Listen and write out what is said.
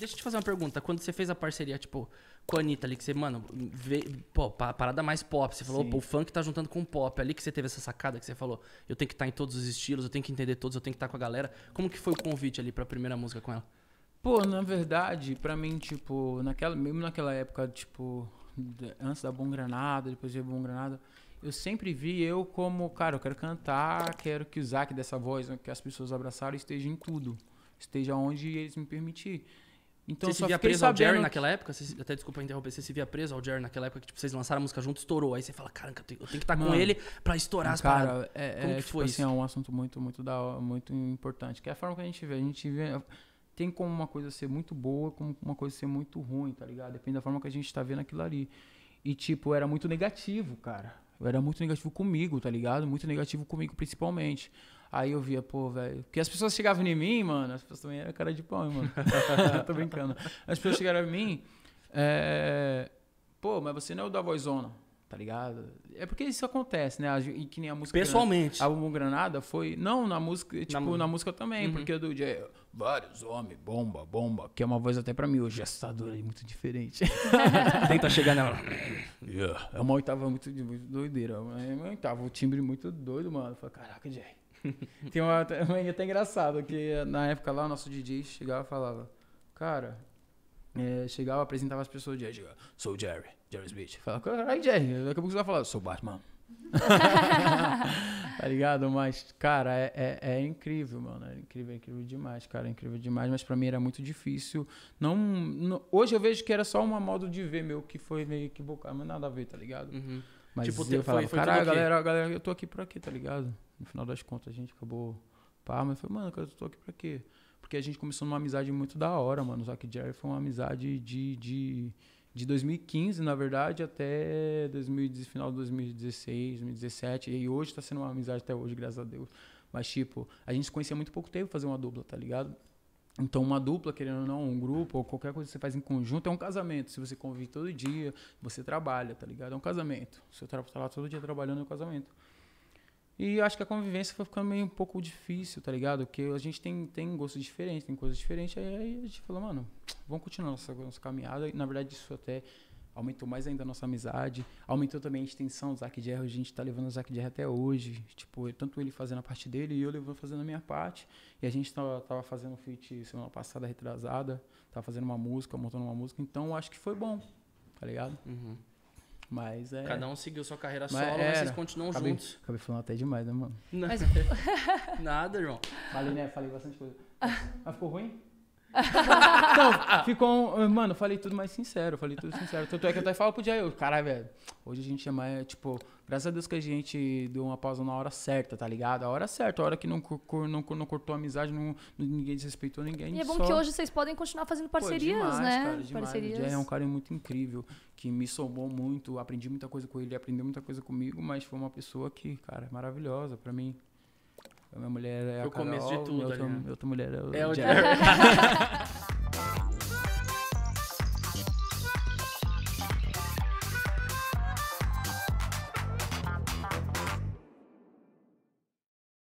Deixa eu te fazer uma pergunta. Quando você fez a parceria, tipo, com a Anitta ali, que você, mano, vê, pô, parada mais pop. Você falou, pô, o funk tá juntando com o pop. Ali que você teve essa sacada que você falou, eu tenho que estar tá em todos os estilos, eu tenho que entender todos, eu tenho que estar tá com a galera. Como que foi o convite ali pra primeira música com ela? Pô, na verdade, pra mim, tipo, naquela, mesmo naquela época, tipo, antes da Bom Granada, depois de Bom Granada, eu sempre vi eu como, cara, eu quero cantar, quero que o Zac dessa voz, né, que as pessoas abraçaram, esteja em tudo. Esteja onde eles me permitirem. Então, você se via preso ao Jerry que... naquela época? Você, até desculpa interromper, você se via preso ao Jerry naquela época que tipo, vocês lançaram a música junto, estourou. Aí você fala, caramba, eu tenho que estar tá com ele pra estourar as cara, É, Como é, que tipo foi assim, isso? é um assunto muito, muito, da, muito importante. Que é a forma que a gente vê. A gente vê. Tem como uma coisa ser muito boa, como uma coisa ser muito ruim, tá ligado? Depende da forma que a gente tá vendo aquilo ali. E, tipo, era muito negativo, cara. era muito negativo comigo, tá ligado? Muito negativo comigo, principalmente. Aí eu via, pô, velho. Porque as pessoas chegavam em mim, mano. As pessoas também eram cara de pau, hein, mano. Tô brincando. As pessoas chegaram em mim. É... Pô, mas você não é o da vozona, tá ligado? É porque isso acontece, né? E que nem a música. Pessoalmente. Granada, a Bumbum Granada foi. Não, na música. Tipo, na, na música também. Uhum. Porque é do dia. Vários homens, bomba, bomba. Que é uma voz até pra mim hoje. Essa dor é muito diferente. Tenta chegar nela. Yeah. É uma oitava muito, muito doideira. É uma oitava. O timbre muito doido, mano. Falei, caraca, Jay. Tem uma, uma é até engraçado, que na época lá o nosso DJ chegava e falava, cara, é, chegava, apresentava as pessoas, DJ chegava, sou Jerry, Jerry Smith. Falava, caralho, Jerry, daqui a pouco você vai falar, sou Batman. tá ligado? Mas, cara, é, é, é, incrível, mano. É incrível, é incrível demais, cara. É incrível demais, mas pra mim era muito difícil. Não, não hoje eu vejo que era só uma modo de ver meu que foi meio equivocado, mas nada a ver, tá ligado? Uhum. Mas tipo, eu falava, foi, foi tipo, caralho, galera, galera, eu tô aqui pra quê, tá ligado? No final das contas, a gente acabou... Pá, mas eu falei, mano, eu tô aqui pra quê? Porque a gente começou numa amizade muito da hora, mano. Só que Jerry foi uma amizade de, de, de 2015, na verdade, até 2010, final de 2016, 2017. E hoje tá sendo uma amizade até hoje, graças a Deus. Mas, tipo, a gente se conhecia muito pouco tempo fazer uma dupla, tá ligado? Então, uma dupla, querendo ou não, um grupo, ou qualquer coisa que você faz em conjunto, é um casamento. Se você convive todo dia, você trabalha, tá ligado? É um casamento. Você tá lá todo dia trabalhando, é um casamento. E acho que a convivência foi ficando meio um pouco difícil, tá ligado? Porque a gente tem, tem gostos diferentes, tem coisas diferentes. Aí, aí a gente falou, mano, vamos continuar nossa, nossa caminhada. E, na verdade, isso até aumentou mais ainda a nossa amizade, aumentou também a extensão do Zac Jerry, a gente tá levando o Zac Jerry até hoje, tipo, tanto ele fazendo a parte dele e eu levando fazendo a minha parte, e a gente tava, tava fazendo um feat semana passada, retrasada, tava fazendo uma música, montando uma música, então acho que foi bom, tá ligado? Uhum. Mas é... Cada um seguiu sua carreira solo, mas vocês continuam acabei, juntos. Acabei falando até demais, né, mano? Mas... Nada, João. Falei, né? Falei bastante coisa. Mas ficou ruim? então, ficou um, Mano, eu falei tudo mais sincero, falei tudo sincero. Tanto é que eu até falo pro Jair, caralho, velho, hoje a gente é mais, tipo, graças a Deus que a gente deu uma pausa na hora certa, tá ligado? A hora certa, a hora que não, cur, não, não cortou a amizade, não, ninguém desrespeitou ninguém. E é bom só... que hoje vocês podem continuar fazendo parcerias, Pô, demais, né? Cara, demais. Parcerias. O é um cara muito incrível, que me somou muito, aprendi muita coisa com ele, aprendeu muita coisa comigo, mas foi uma pessoa que, cara, é maravilhosa pra mim minha mulher é a o Carol, começo de tudo, minha outra, né? outra mulher é o, é o Jerry.